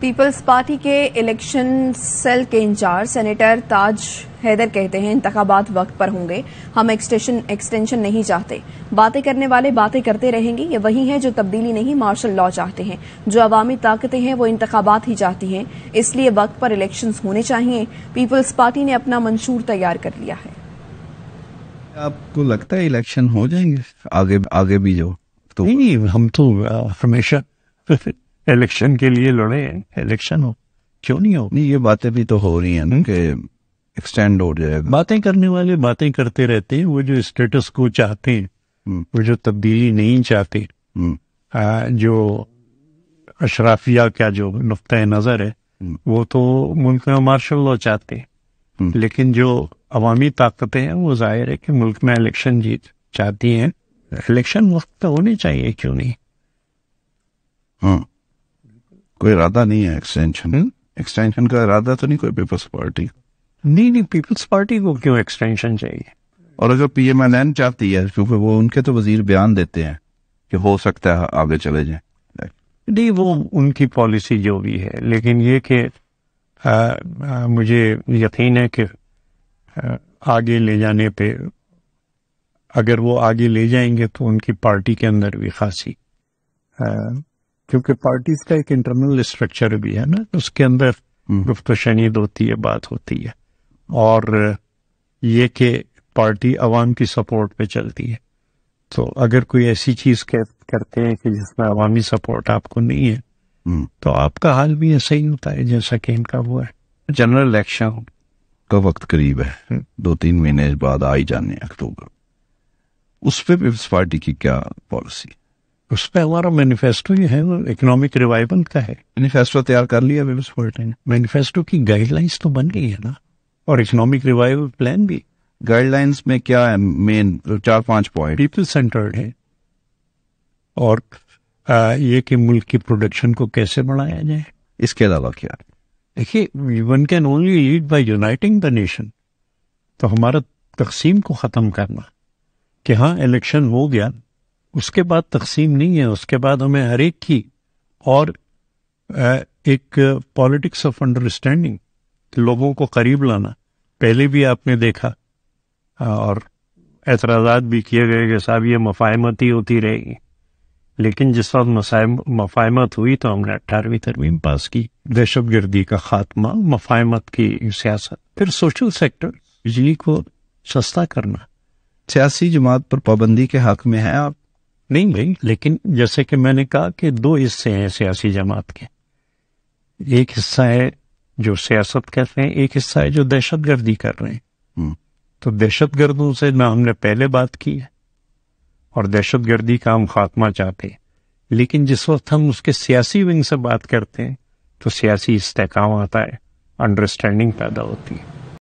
Peoples Party के election cell के incharge senator Taj Haider कहते हैं इंतबात वक्त पर होंगे हम एक्सटेंशन एक्सटेंशन नहीं चाहते बातें करने वाले बातें करते रहेंगे ये वही हैं जो तब्दीली नहीं मार्शल लॉ चाहते हैं जो अवामी ताकतें हैं वो इंतबात ही चाहती हैं इसलिए वक्त पर इलेक्शन होने चाहिए पीपल्स पार्टी ने अपना मंशूर तैयार कर लिया है आपको लगता है इलेक्शन हो जाएंगे आगे आगे भी जो तो नहीं, नहीं हम तो uh, हमेशा इलेक्शन के लिए लड़े इलेक्शन हो क्यों नहीं हो नहीं ये बातें भी तो हो रही हैं हम्म। कि एक्सटेंड हो जाएगा बातें करने वाले बातें करते रहते हैं वो जो स्टेटस को चाहते हैं हम्म। वो जो तब्दीली नहीं चाहते हम्म। आ, जो अशराफिया का जो नुक़ नज़र है वो तो मुल्क में मार्शल लॉ चाहते हैं लेकिन जो अवामी ताकतें हैं वो जाहिर है कि मुल्क में इलेक्शन जीत चाहती हैं इलेक्शन वक्त होने चाहिए क्यों नहीं हाँ कोई इरादा नहीं है एक्सटेंशन हम्म? एक्सटेंशन का इरादा तो नहीं कोई पीपल्स पार्टी नहीं नहीं पीपल्स पार्टी को क्यों एक्सटेंशन चाहिए और अगर पी एम एल एन चाहती है क्योंकि वो उनके तो वजीर बयान देते हैं कि हो सकता है आगे चले जाए नहीं वो उनकी पॉलिसी जो भी है लेकिन ये कि मुझे यकीन है कि आगे ले जाने पे अगर वो आगे ले जाएंगे तो उनकी पार्टी के अंदर भी खासी क्योंकि पार्टीज का एक इंटरनल स्ट्रक्चर भी है ना तो उसके अंदर हम्म। गुफ्त शनिद होती है बात होती है और ये कि पार्टी अवाम की सपोर्ट पे चलती है तो अगर कोई ऐसी चीज करते हैं कि जिसमें अवामी सपोर्ट आपको नहीं है हम्म। तो आपका हाल भी ऐसा ही होता है जैसा कि इनका हुआ है जनरल इलेक्शन का वक्त करीब है हम्म। दो तीन महीने बाद आ जाने अक्टूबर उस पर पीपल्स पार्टी की क्या पॉलिसी उस पर हमारा मैनिफेस्टो ये है इकोनॉमिक रिवाइवल का है मैनिफेस्टो तैयार कर लिया विमस ने मैनिफेस्टो की गाइडलाइंस तो बन गई है ना और इकोनॉमिक रिवाइवल प्लान भी गाइडलाइंस में क्या है मेन चार पांच पॉइंट पीपल सेंटर्ड है और आ, ये कि मुल्क की प्रोडक्शन को कैसे बढ़ाया जाए इसके अलावा क्या देखिए one can only lead by uniting the nation तो हमारा तकसीम को ख़त्म करना कि हाँ इलेक्शन हो गया उसके बाद तकसीम नहीं है उसके बाद हमें हर एक की और एक पॉलिटिक्स ऑफ अंडरस्टैंडिंग लोगों को करीब लाना पहले भी आपने देखा और एतराज़ भी किए गए कि साहब ये मफाहमत ही होती रहेगी लेकिन जिस वक्त मफाहमत हुई तो हमने अट्ठारहवीं तरमीम पास की दहशत गर्दी का खात्मा मफाहमत की सियासत फिर सोशल सेक्टर बिजली को सस्ता करना सियासी जमात पर पाबंदी के हक में है आप नहीं भाई लेकिन जैसे कि मैंने कहा कि दो हिस्से हैं सियासी जमात के एक हिस्सा है जो सियासत कर रहे हैं एक हिस्सा है जो दहशत गर्दी कर रहे हैं हम्म। तो दहशत गर्दों से ना हमने पहले बात की है और दहशत गर्दी का हम खात्मा चाहते हैं लेकिन जिस वक्त हम उसके सियासी विंग से बात करते हैं तो सियासी इस्तेकाम आता है अंडरस्टैंडिंग पैदा होती है